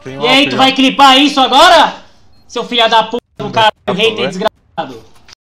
Eu tenho e aí, tu vai clipar isso agora? Seu filho da puta do cara, hater desgraçado.